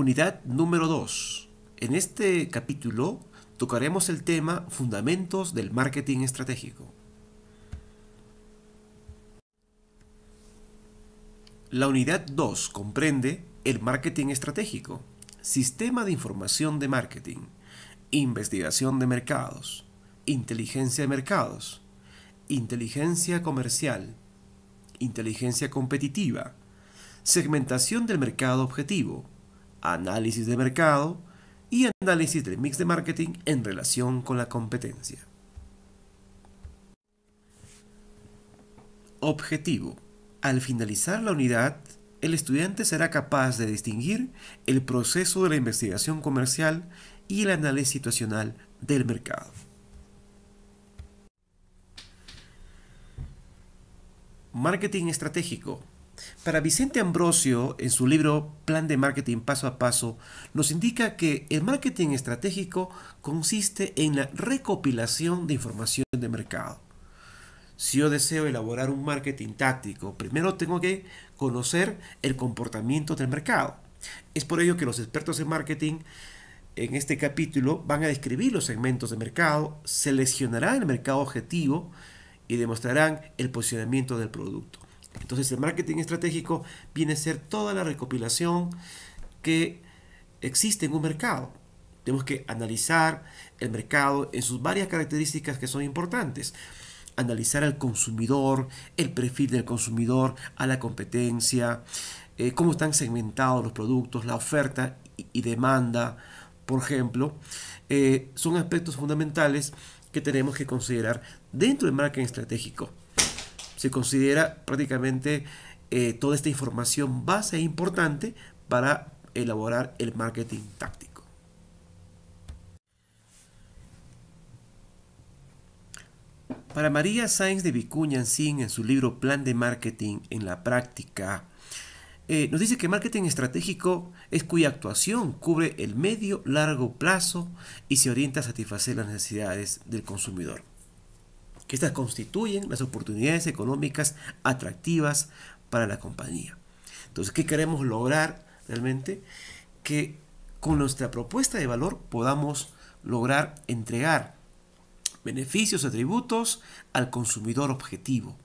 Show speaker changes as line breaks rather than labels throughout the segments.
Unidad número 2. En este capítulo tocaremos el tema Fundamentos del Marketing Estratégico. La unidad 2 comprende el marketing estratégico, sistema de información de marketing, investigación de mercados, inteligencia de mercados, inteligencia comercial, inteligencia competitiva, segmentación del mercado objetivo, análisis de mercado y análisis del mix de marketing en relación con la competencia. Objetivo. Al finalizar la unidad, el estudiante será capaz de distinguir el proceso de la investigación comercial y el análisis situacional del mercado. Marketing estratégico para Vicente Ambrosio, en su libro Plan de Marketing Paso a Paso, nos indica que el marketing estratégico consiste en la recopilación de información de mercado. Si yo deseo elaborar un marketing táctico, primero tengo que conocer el comportamiento del mercado. Es por ello que los expertos en marketing en este capítulo van a describir los segmentos de mercado, seleccionarán el mercado objetivo y demostrarán el posicionamiento del producto. Entonces el marketing estratégico viene a ser toda la recopilación que existe en un mercado. Tenemos que analizar el mercado en sus varias características que son importantes. Analizar al consumidor, el perfil del consumidor, a la competencia, eh, cómo están segmentados los productos, la oferta y, demanda, por ejemplo. Eh, son aspectos fundamentales que tenemos que considerar dentro del marketing estratégico se considera prácticamente eh, toda esta información base e importante para elaborar el marketing táctico. Para María Sáenz de Vicuña Sin en su libro Plan de Marketing en la Práctica, eh, nos dice que marketing estratégico es cuya actuación cubre el medio largo plazo y se orienta a satisfacer las necesidades del consumidor que estas constituyen las oportunidades económicas atractivas para la compañía. Entonces, ¿qué queremos lograr realmente? Que con nuestra propuesta de valor podamos lograr entregar beneficios atributos al consumidor objetivo.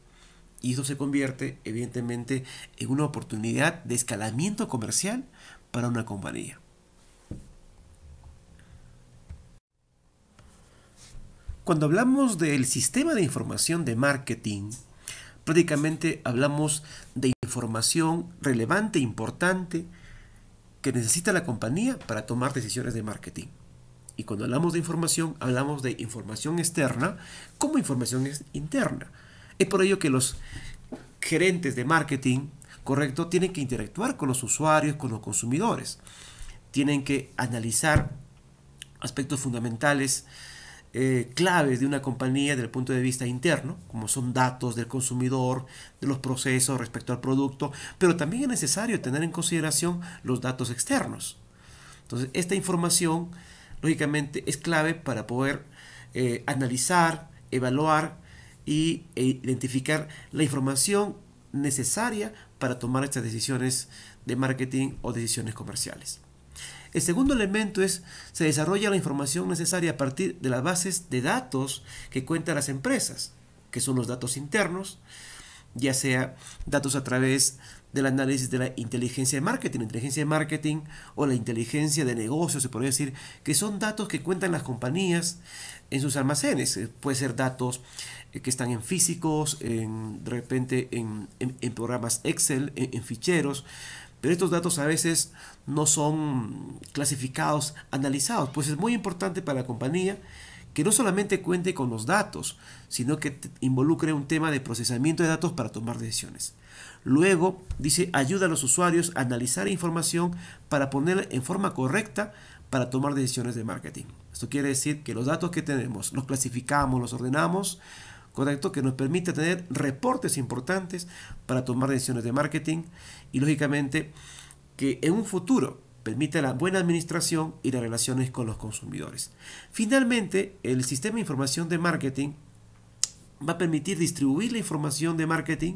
Y eso se convierte, evidentemente, en una oportunidad de escalamiento comercial para una compañía. Cuando hablamos del sistema de información de marketing, prácticamente hablamos de información relevante, importante, que necesita la compañía para tomar decisiones de marketing. Y cuando hablamos de información, hablamos de información externa como información interna. Es por ello que los gerentes de marketing, correcto, tienen que interactuar con los usuarios, con los consumidores. Tienen que analizar aspectos fundamentales eh, claves de una compañía desde el punto de vista interno, como son datos del consumidor, de los procesos respecto al producto, pero también es necesario tener en consideración los datos externos. Entonces, esta información, lógicamente, es clave para poder eh, analizar, evaluar y, e identificar la información necesaria para tomar estas decisiones de marketing o decisiones comerciales. El segundo elemento es, se desarrolla la información necesaria a partir de las bases de datos que cuentan las empresas, que son los datos internos, ya sea datos a través del análisis de la inteligencia de marketing, inteligencia de marketing o la inteligencia de negocios, se podría decir, que son datos que cuentan las compañías en sus almacenes. Eh, puede ser datos eh, que están en físicos, en, de repente en, programas Excel, en ficheros, pero estos datos a veces no son clasificados, analizados. Pues es muy importante para la compañía que no solamente cuente con los datos, sino que involucre un tema de procesamiento de datos para tomar decisiones. Luego, dice, ayuda a los usuarios a analizar información para ponerla en forma correcta para tomar decisiones de marketing. Esto quiere decir que los datos que tenemos los clasificamos, los ordenamos, ¿correcto? Que nos permite tener reportes importantes para tomar decisiones de marketing y lógicamente que en un futuro permite la buena administración y las relaciones con los consumidores. Finalmente, el sistema de información de marketing va a permitir distribuir la información de marketing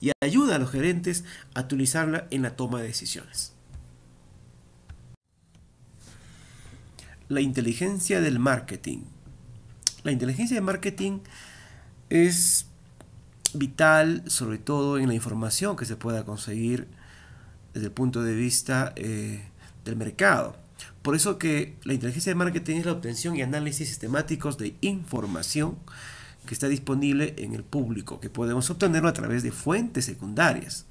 y ayuda a los gerentes a utilizarla en la toma de decisiones. La inteligencia del marketing. La inteligencia de marketing es vital sobre todo en la información que se pueda conseguir desde el punto de vista eh, del mercado. Por eso que la inteligencia de marketing es la obtención y análisis sistemáticos de información que está disponible en el público, que podemos obtenerlo a través de fuentes secundarias.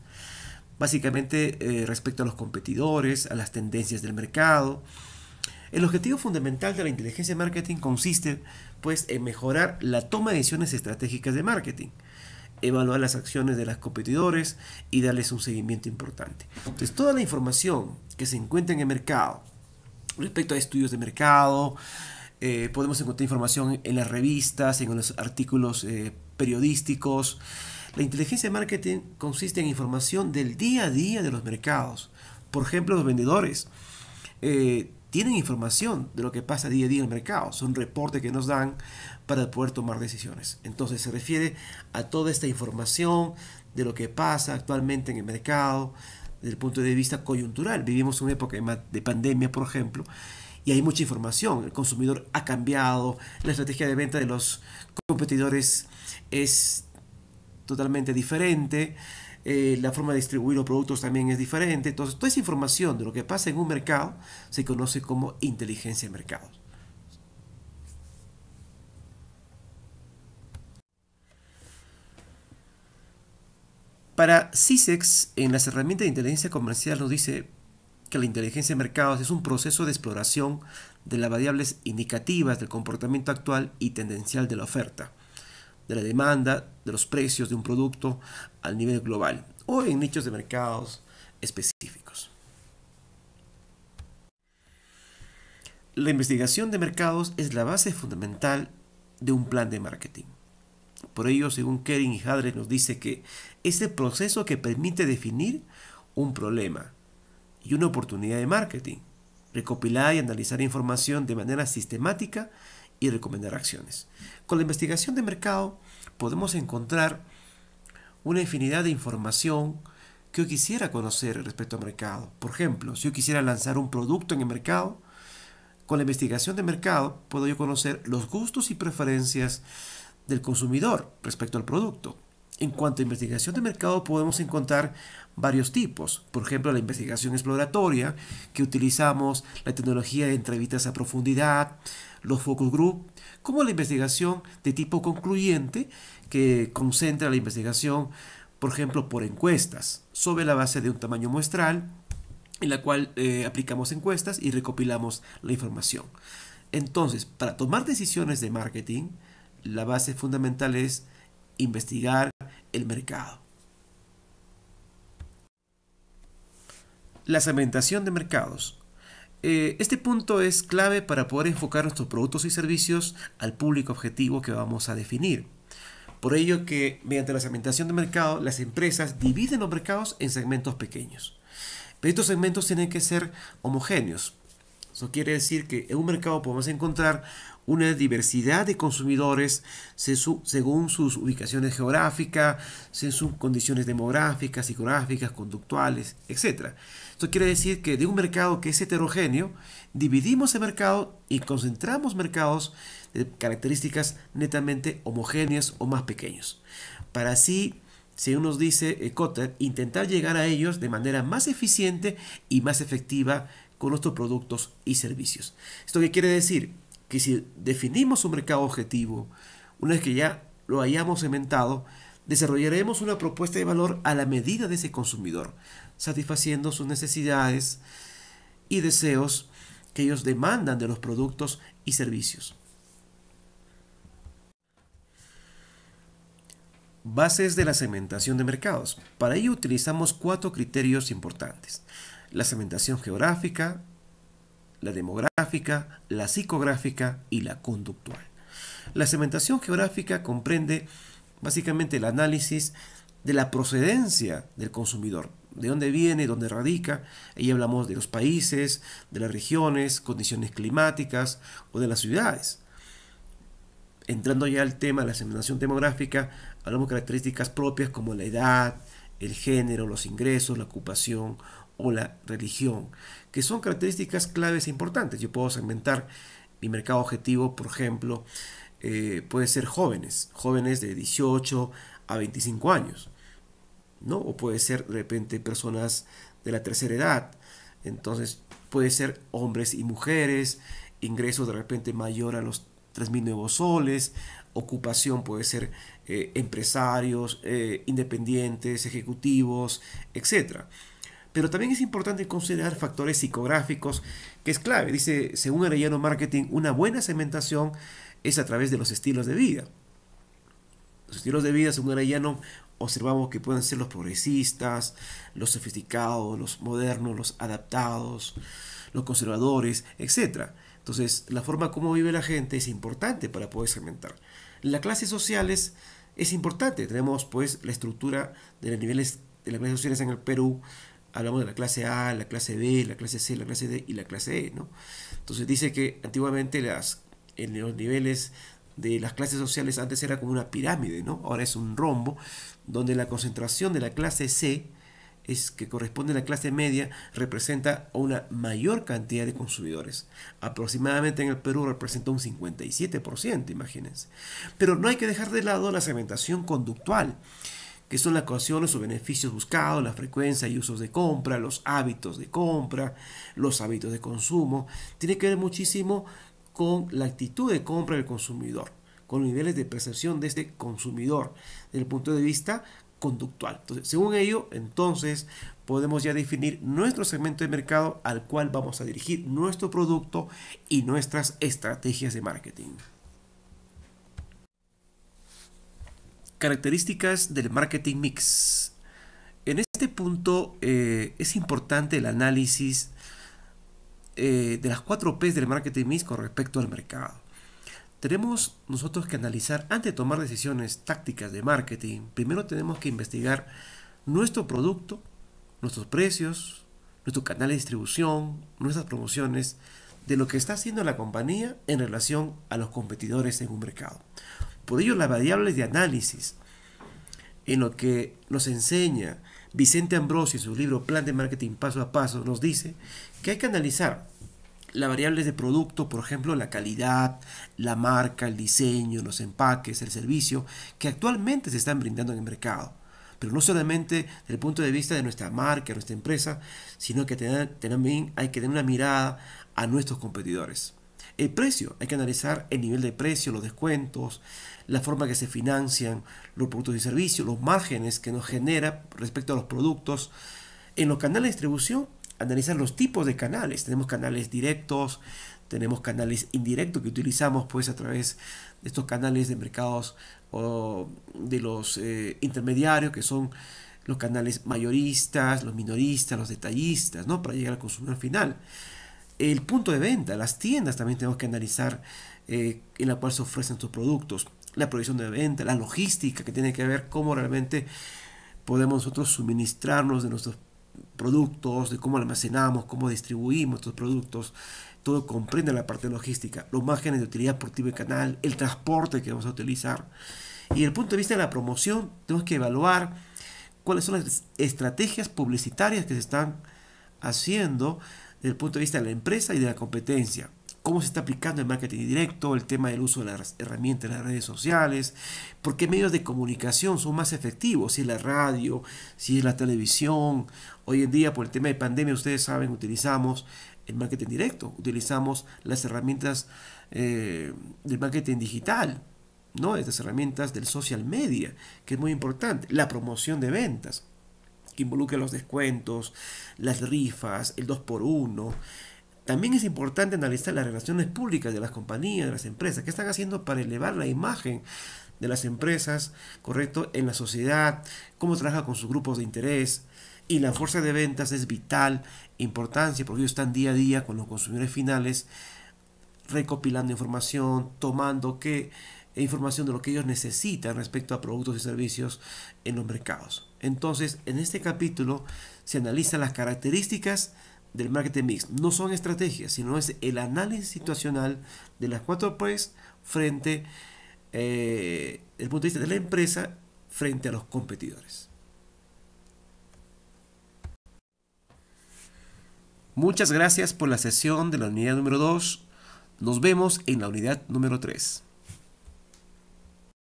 Básicamente eh, respecto a los competidores, a las tendencias del mercado, el objetivo fundamental de la inteligencia de marketing consiste pues en mejorar la toma de decisiones estratégicas de marketing evaluar las acciones de los competidores y darles un seguimiento importante. Entonces, toda la información que se encuentra en el mercado, respecto a estudios de mercado, eh, podemos encontrar información en las revistas, en los artículos eh, periodísticos. La inteligencia de marketing consiste en información del día a día de los mercados. Por ejemplo, los vendedores. Eh, tienen información de lo que pasa día a día en el mercado, son reportes que nos dan para poder tomar decisiones. Entonces se refiere a toda esta información de lo que pasa actualmente en el mercado desde el punto de vista coyuntural. Vivimos una época de pandemia, por ejemplo, y hay mucha información. El consumidor ha cambiado, la estrategia de venta de los competidores es totalmente diferente. Eh, la forma de distribuir los productos también es diferente. Entonces, toda esa información de lo que pasa en un mercado se conoce como inteligencia de mercados. Para CISEX, en las herramientas de inteligencia comercial nos dice que la inteligencia de mercados es un proceso de exploración de las variables indicativas del comportamiento actual y tendencial de la oferta de la demanda, de los precios de un producto al nivel global o en nichos de mercados específicos. La investigación de mercados es la base fundamental de un plan de marketing. Por ello, según Kering y Hadre nos dice que es este el proceso que permite definir un problema y una oportunidad de marketing, recopilar y analizar información de manera sistemática y recomendar acciones. Con la investigación de mercado podemos encontrar una infinidad de información que yo quisiera conocer respecto al mercado. Por ejemplo, si yo quisiera lanzar un producto en el mercado, con la investigación de mercado puedo yo conocer los gustos y preferencias del consumidor respecto al producto. En cuanto a investigación de mercado podemos encontrar varios tipos. Por ejemplo, la investigación exploratoria, que utilizamos la tecnología de entrevistas a profundidad, los focus group, como la investigación de tipo concluyente, que concentra la investigación, por ejemplo, por encuestas, sobre la base de un tamaño muestral, en la cual eh, aplicamos encuestas y recopilamos la información. Entonces, para tomar decisiones de marketing, la base fundamental es investigar, el mercado. La segmentación de mercados. Eh, este punto es clave para poder enfocar nuestros productos y servicios al público objetivo que vamos a definir. Por ello que mediante la segmentación de mercado, las empresas dividen los mercados en segmentos pequeños. Pero estos segmentos tienen que ser homogéneos eso quiere decir que en un mercado podemos encontrar una diversidad de consumidores según sus ubicaciones geográficas, según sus condiciones demográficas, psicográficas, conductuales, etc. Esto quiere decir que de un mercado que es heterogéneo, dividimos el mercado y concentramos mercados de características netamente homogéneas o más pequeños. Para así, según nos dice eh, Cotter, intentar llegar a ellos de manera más eficiente y más efectiva con nuestros productos y servicios. ¿Esto qué quiere decir? Que si definimos un mercado objetivo, una vez que ya lo hayamos cementado, desarrollaremos una propuesta de valor a la medida de ese consumidor, satisfaciendo sus necesidades y deseos que ellos demandan de los productos y servicios. Bases de la segmentación de mercados. Para ello utilizamos cuatro criterios importantes la segmentación geográfica, la demográfica, la psicográfica y la conductual. La segmentación geográfica comprende básicamente el análisis de la procedencia del consumidor, de dónde viene, dónde radica. Ahí hablamos de los países, de las regiones, condiciones climáticas o de las ciudades. Entrando ya al tema de la segmentación demográfica, hablamos de características propias como la edad, el género, los ingresos, la ocupación o la religión, que son características claves e importantes. Yo puedo segmentar mi mercado objetivo, por ejemplo, eh, puede ser jóvenes, jóvenes de 18 a 25 años, ¿no? O puede ser de repente personas de la tercera edad, entonces puede ser hombres y mujeres, ingresos de repente mayor a los 3.000 nuevos soles, ocupación puede ser eh, empresarios, eh, independientes, ejecutivos, etc., pero también es importante considerar factores psicográficos, que es clave. Dice, según Arellano Marketing, una buena segmentación es a través de los estilos de vida. Los estilos de vida, según Arellano, observamos que pueden ser los progresistas, los sofisticados, los modernos, los adaptados, los conservadores, etc. Entonces, la forma como vive la gente es importante para poder segmentar. Las clases sociales es importante. Tenemos pues la estructura de los niveles de las clases sociales en el Perú, hablamos de la clase A, la clase B, la clase C, la clase D y la clase E, ¿no? Entonces dice que antiguamente las, en los niveles de las clases sociales antes era como una pirámide, ¿no? Ahora es un rombo, donde la concentración de la clase C, es que corresponde a la clase media, representa una mayor cantidad de consumidores. Aproximadamente en el Perú representa un 57%, imagínense. Pero no hay que dejar de lado la segmentación conductual que son las ocasiones o beneficios buscados, la frecuencia y usos de compra, los hábitos de compra, los hábitos de consumo. Tiene que ver muchísimo con la actitud de compra del consumidor, con los niveles de percepción de este consumidor desde el punto de vista conductual. Entonces, según ello, entonces podemos ya definir nuestro segmento de mercado al cual vamos a dirigir nuestro producto y nuestras estrategias de marketing. Características del marketing mix. En este punto eh, es importante el análisis eh, de las 4 P's del marketing mix con respecto al mercado. Tenemos nosotros que analizar, antes de tomar decisiones tácticas de marketing, primero tenemos que investigar nuestro producto, nuestros precios, nuestro canal de distribución, nuestras promociones, de lo que está haciendo la compañía en relación a los competidores en un mercado. Por ello, las variables de análisis, en lo que nos enseña Vicente Ambrosio en su libro Plan de Marketing Paso a Paso, nos dice que hay que analizar las variables de producto, por ejemplo, la calidad, la marca, el diseño, los empaques, el servicio, que actualmente se están brindando en el mercado. Pero no solamente desde el punto de vista de nuestra marca, nuestra empresa, sino que también hay que tener una mirada a nuestros competidores. El precio, hay que analizar el nivel de precio, los descuentos, la forma que se financian los productos y servicios, los márgenes que nos genera respecto a los productos. En los canales de distribución, analizar los tipos de canales. Tenemos canales directos, tenemos canales indirectos que utilizamos pues a través de estos canales de mercados o de los eh, intermediarios que son los canales mayoristas, los minoristas, los detallistas, ¿no? Para llegar al consumidor final el punto de venta, las tiendas también tenemos que analizar eh, en la cual se ofrecen sus productos, la provisión de venta, la logística que tiene que ver cómo realmente podemos nosotros suministrarnos de nuestros productos, de cómo almacenamos, cómo distribuimos estos productos, todo comprende la parte logística, los márgenes de utilidad por tipo de canal, el transporte que vamos a utilizar. Y el punto de vista de la promoción, tenemos que evaluar cuáles son las estrategias publicitarias que se están haciendo desde el punto de vista de la empresa y de la competencia. Cómo se está aplicando el marketing directo, el tema del uso de las herramientas de las redes sociales, por qué medios de comunicación son más efectivos, si es la radio, si es la televisión. Hoy en día, por el tema de pandemia, ustedes saben, utilizamos el marketing directo, utilizamos las herramientas eh, del marketing digital, ¿no? Estas herramientas del social media, que es muy importante, la promoción de ventas. Involucra los descuentos, las rifas, el 2x1. También es importante analizar las relaciones públicas de las compañías, de las empresas, qué están haciendo para elevar la imagen de las empresas, ¿correcto?, en la sociedad, cómo trabaja con sus grupos de interés. Y la fuerza de ventas es vital, importancia, porque ellos están día a día con los consumidores finales, recopilando información, tomando qué e información de lo que ellos necesitan respecto a productos y servicios en los mercados. Entonces, en este capítulo se analizan las características del marketing mix. No son estrategias, sino es el análisis situacional de las cuatro P's frente eh, el punto de vista de la empresa frente a los competidores. Muchas gracias por la sesión de la unidad número 2. Nos vemos en la unidad número 3.